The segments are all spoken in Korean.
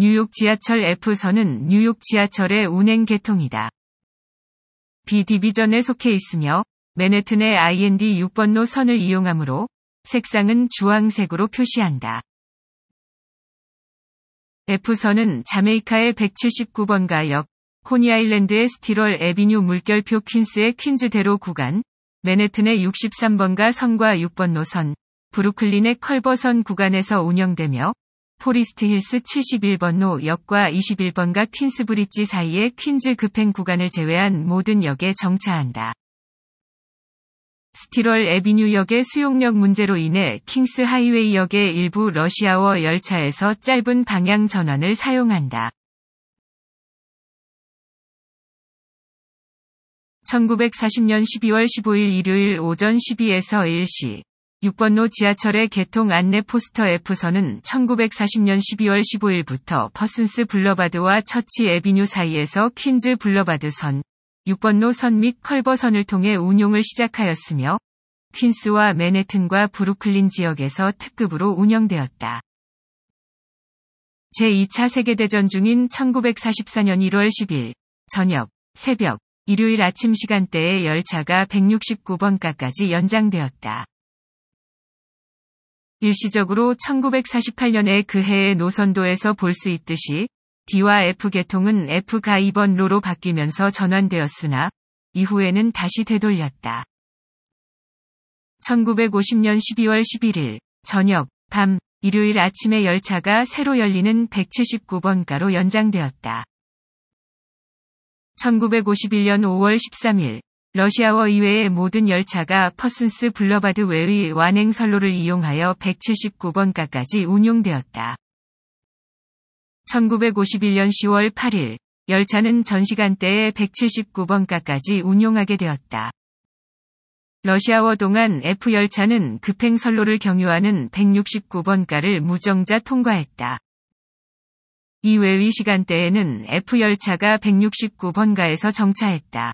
뉴욕 지하철 F선은 뉴욕 지하철의 운행 계통이다. B 디비전에 속해 있으며 맨해튼의 IND 6번로 선을 이용하므로 색상은 주황색으로 표시한다. F선은 자메이카의 179번가 역, 코니아일랜드의 스티롤 에비뉴 물결표 퀸스의 퀸즈대로 구간, 맨해튼의 63번가 선과 6번 노선, 브루클린의 컬버선 구간에서 운영되며 포리스트 힐스 71번로 역과 21번가 퀸스 브릿지 사이의 퀸즈 급행 구간을 제외한 모든 역에 정차한다. 스티럴 에비뉴역의 수용력 문제로 인해 킹스 하이웨이역의 일부 러시아워 열차에서 짧은 방향 전환을 사용한다. 1940년 12월 15일 일요일 오전 12에서 1시 6번로 지하철의 개통 안내 포스터 F선은 1940년 12월 15일부터 퍼슨스 블러바드와 처치 에비뉴 사이에서 퀸즈 블러바드 선, 6번로 선 및 컬버선을 통해 운용을 시작하였으며 퀸스와 맨해튼과 브루클린 지역에서 특급으로 운영되었다. 제2차 세계대전 중인 1944년 1월 10일 저녁, 새벽, 일요일 아침 시간대에 열차가 169번가까지 연장되었다. 일시적으로 1948년에 그 해의 노선도에서 볼 수 있듯이 D와 F 계통은 F가 2번 로로 바뀌면서 전환되었으나 이후에는 다시 되돌렸다. 1950년 12월 11일 저녁 밤 일요일 아침에 열차가 새로 열리는 179번가로 연장되었다. 1951년 5월 13일 러시아워 이외의 모든 열차가 퍼슨스 블러바드 외의 완행선로를 이용하여 179번가까지 운용되었다. 1951년 10월 8일, 열차는 전시간대에 179번가까지 운용하게 되었다. 러시아워 동안 F열차는 급행선로를 경유하는 169번가를 무정자 통과했다. 이외의 시간대에는 F열차가 169번가에서 정차했다.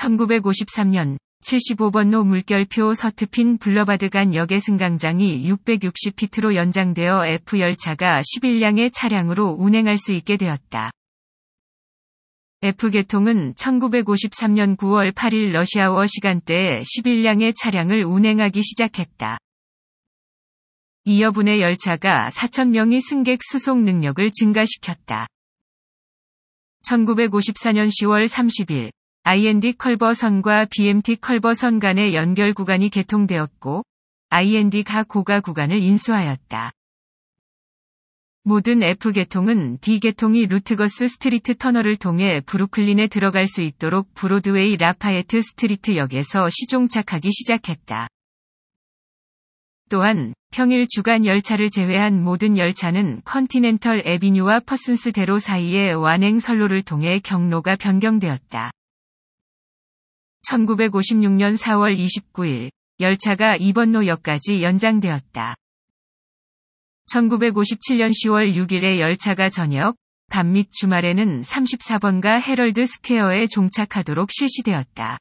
1953년 75번로 물결표 서트핀 블러바드 간 역의 승강장이 660피트로 연장되어 F열차가 11량의 차량으로 운행할 수 있게 되었다. F계통은 1953년 9월 8일 러시아워 시간대에 11량의 차량을 운행하기 시작했다. 이어분의 열차가 4,000명의 승객 수송 능력을 증가시켰다. 1954년 10월 30일 IND 컬버선과 BMT 컬버선 간의 연결 구간이 개통되었고 IND가 고가 구간을 인수하였다. 모든 F계통은 D계통이 루트거스 스트리트 터널을 통해 브루클린에 들어갈 수 있도록 브로드웨이 라파에트 스트리트 역에서 시종착하기 시작했다. 또한 평일 주간 열차를 제외한 모든 열차는 컨티넨털 에비뉴와 퍼슨스 대로 사이의 완행 선로를 통해 경로가 변경되었다. 1956년 4월 29일 열차가 2번로역까지 연장되었다. 1957년 10월 6일에 열차가 저녁, 밤 및 주말에는 34번가 헤럴드 스퀘어에 종착하도록 실시되었다.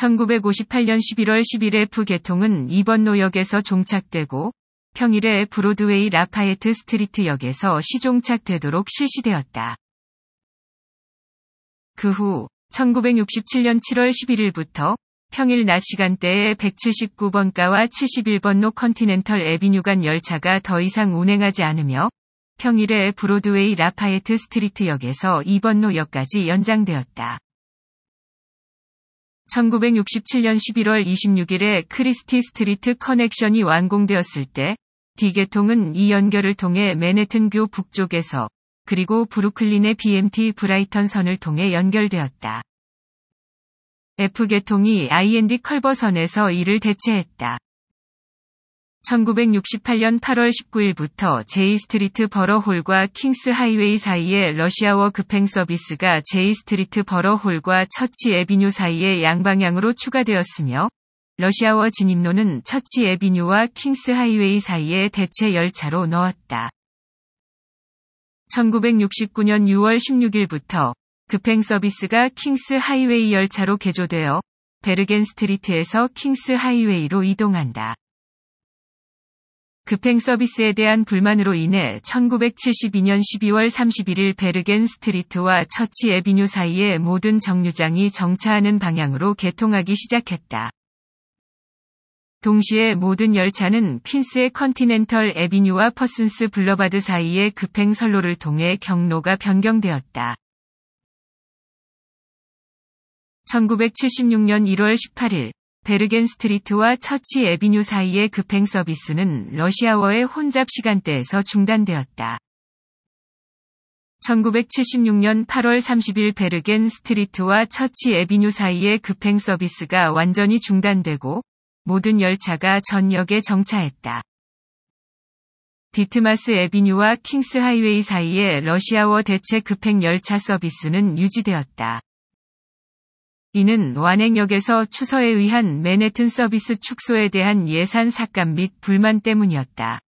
1958년 11월 10일에 부 개통은 2번로역에서 종착되고 평일에 브로드웨이 라파에트 스트리트 역에서 시종착되도록 실시되었다. 그후 1967년 7월 11일부터 평일 낮 시간대에 179번가와 71번로 컨티넨털 에비뉴 간 열차가 더 이상 운행하지 않으며 평일에 브로드웨이 라파에트 스트리트 역에서 2번로 역까지 연장되었다. 1967년 11월 26일에 크리스티 스트리트 커넥션이 완공되었을 때 디게통은 이 연결을 통해 맨해튼교 북쪽에서 그리고 브루클린의 BMT 브라이턴 선을 통해 연결되었다. F계통이 IND 컬버선에서 이를 대체했다. 1968년 8월 19일부터 제이스트리트 버러홀과 킹스 하이웨이 사이의 러시아워 급행 서비스가 제이스트리트 버러홀과 처치 에비뉴 사이의 양방향으로 추가되었으며 러시아워 진입로는 처치 에비뉴와 킹스 하이웨이 사이의 대체 열차로 넣었다. 1969년 6월 16일부터 급행 서비스가 킹스 하이웨이 열차로 개조되어 베르겐 스트리트에서 킹스 하이웨이로 이동한다. 급행 서비스에 대한 불만으로 인해 1972년 12월 31일 베르겐 스트리트와 처치 에비뉴 사이의 모든 정류장이 정차하는 방향으로 개통하기 시작했다. 동시에 모든 열차는 퀸스의 컨티넨털 에비뉴와 퍼슨스 블러바드 사이의 급행 선로를 통해 경로가 변경되었다. 1976년 1월 18일 베르겐 스트리트와 처치 에비뉴 사이의 급행 서비스는 러시아어의 혼잡 시간대에서 중단되었다. 1976년 8월 30일 베르겐 스트리트와 처치 에비뉴 사이의 급행 서비스가 완전히 중단되고 모든 열차가 전역에 정차했다. 디트마스 에비뉴와 킹스 하이웨이 사이에 러시아워 대체 급행 열차 서비스는 유지되었다. 이는 완행역에서 추서에 의한 맨해튼 서비스 축소에 대한 예산 삭감 및 불만 때문이었다.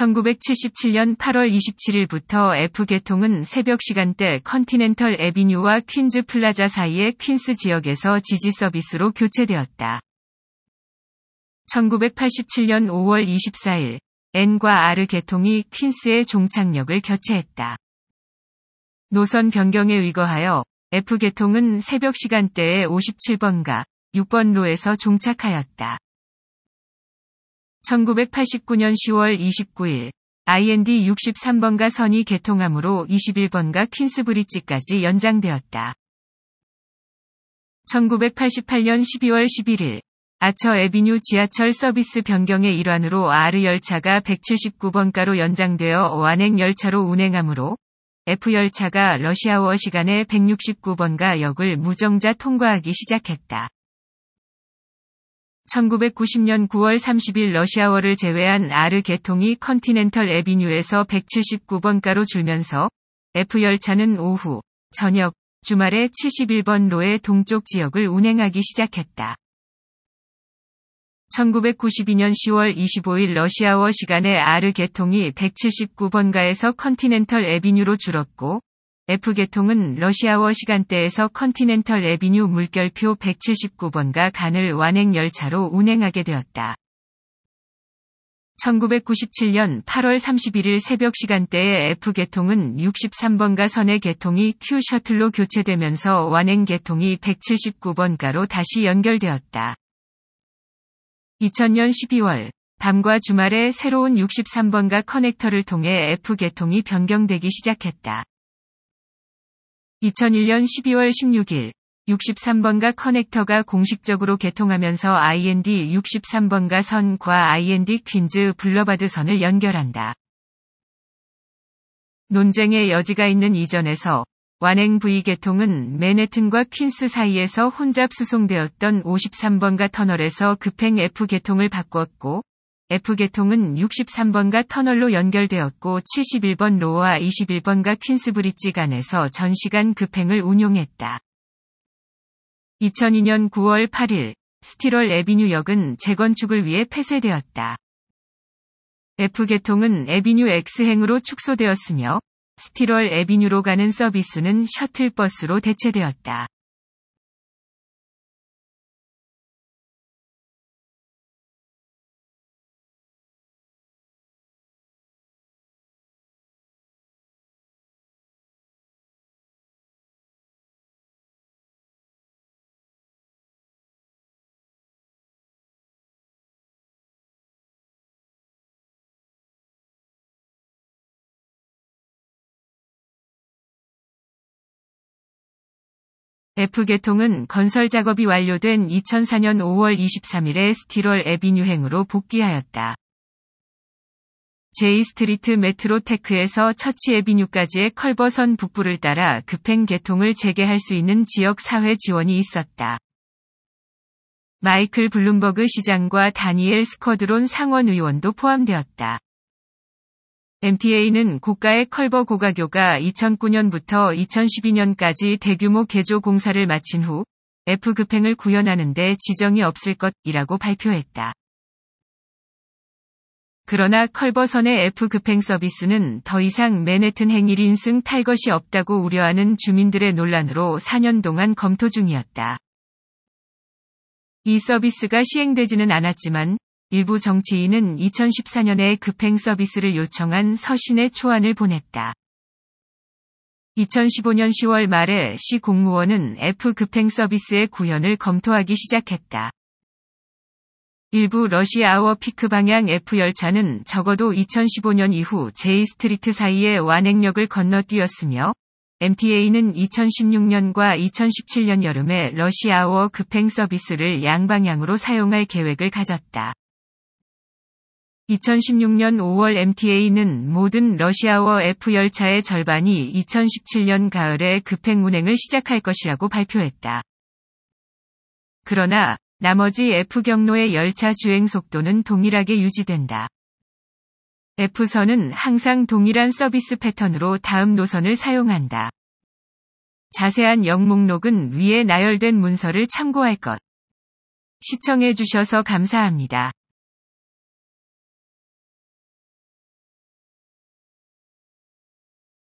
1977년 8월 27일부터 F계통은 새벽 시간대 컨티넨털 에비뉴와 퀸즈 플라자 사이의 퀸스 지역에서 지지 서비스로 교체되었다. 1987년 5월 24일, N과 R 계통이 퀸스의 종착역을 교체했다. 노선 변경에 의거하여 F계통은 새벽 시간대에 57번가 6번로에서 종착하였다. 1989년 10월 29일 IND 63번가 선이 개통함으로 21번가 퀸스브릿지까지 연장되었다. 1988년 12월 11일 아처 에비뉴 지하철 서비스 변경의 일환으로 R 열차가 179번가로 연장되어 완행 열차로 운행함으로 F 열차가 러시아워 시간에 169번가 역을 무정자 통과하기 시작했다. 1990년 9월 30일 러시아워를 제외한 아르 개통이 컨티넨털 에비뉴에서 179번가로 줄면서 F열차는 오후, 저녁, 주말에 71번 로의 동쪽 지역을 운행하기 시작했다. 1992년 10월 25일 러시아워 시간에 아르 개통이 179번가에서 컨티넨털 에비뉴로 줄었고, F계통은 러시아워 시간대에서 컨티넨털 에비뉴 물결표 179번가 간을 완행 열차로 운행하게 되었다. 1997년 8월 31일 새벽 시간대에 F계통은 63번가 선의 계통이 Q셔틀로 교체되면서 완행 계통이 179번가로 다시 연결되었다. 2000년 12월, 밤과 주말에 새로운 63번가 커넥터를 통해 F계통이 변경되기 시작했다. 2001년 12월 16일 63번가 커넥터가 공식적으로 개통하면서 IND 63번가 선과 IND 퀸즈 블러바드 선을 연결한다. 논쟁의 여지가 있는 이전에서 완행 부위 개통은 맨해튼과 퀸스 사이에서 혼잡 수송되었던 53번가 터널에서 급행 F 개통을 바꾸었고 F계통은 63번가 터널로 연결되었고 71번 로와 21번가 퀸스브릿지 간에서 전시간 급행을 운용했다. 2002년 9월 8일 스티럴 에비뉴역은 재건축을 위해 폐쇄되었다. F계통은 에비뉴 X행으로 축소되었으며 스티럴 에비뉴로 가는 서비스는 셔틀버스로 대체되었다. F계통은 건설 작업이 완료된 2004년 5월 23일에 스티롤 에비뉴행으로 복귀하였다. j 스트리트 메트로테크에서 처치 에비뉴까지의 컬버선 북부를 따라 급행 계통을 재개할 수 있는 지역 사회 지원이 있었다. 마이클 블룸버그 시장과 다니엘 스쿼드론 상원 의원도 포함되었다. MTA는 고가의 컬버 고가교가 2009년부터 2012년까지 대규모 개조 공사를 마친 후 F급행을 구현하는데 지정이 없을 것이라고 발표했다. 그러나 컬버선의 F급행 서비스는 더 이상 맨해튼행 1인승 탈 것이 없다고 우려하는 주민들의 논란으로 4년 동안 검토 중이었다. 이 서비스가 시행되지는 않았지만 일부 정치인은 2014년에 급행 서비스를 요청한 서신의 초안을 보냈다. 2015년 10월 말에 시 공무원은 F 급행 서비스의 구현을 검토하기 시작했다. 일부 러시아워 피크 방향 F 열차는 적어도 2015년 이후 J 스트리트 사이에 완행역을 건너뛰었으며 MTA는 2016년과 2017년 여름에 러시아워 급행 서비스를 양방향으로 사용할 계획을 가졌다. 2016년 5월 MTA는 모든 러시아워 F 열차의 절반이 2017년 가을에 급행 운행을 시작할 것이라고 발표했다. 그러나 나머지 F 경로의 열차 주행 속도는 동일하게 유지된다. F선은 항상 동일한 서비스 패턴으로 다음 노선을 사용한다. 자세한 영목록은 위에 나열된 문서를 참고할 것. 시청해주셔서 감사합니다.